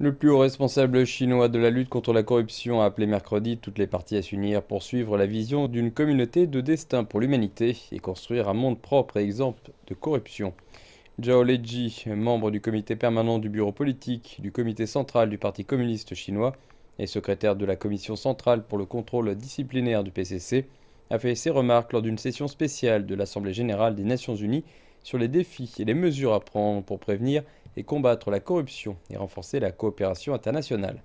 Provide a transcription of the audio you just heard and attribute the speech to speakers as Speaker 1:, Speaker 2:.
Speaker 1: Le plus haut responsable chinois de la lutte contre la corruption a appelé mercredi toutes les parties à s'unir pour suivre la vision d'une communauté de destin pour l'humanité et construire un monde propre et exemple de corruption. Zhao Leji, membre du comité permanent du bureau politique du comité central du Parti communiste chinois et secrétaire de la commission centrale pour le contrôle disciplinaire du PCC, a fait ses remarques lors d'une session spéciale de l'Assemblée générale des Nations unies sur les défis et les mesures à prendre pour prévenir et combattre la corruption et renforcer la coopération internationale.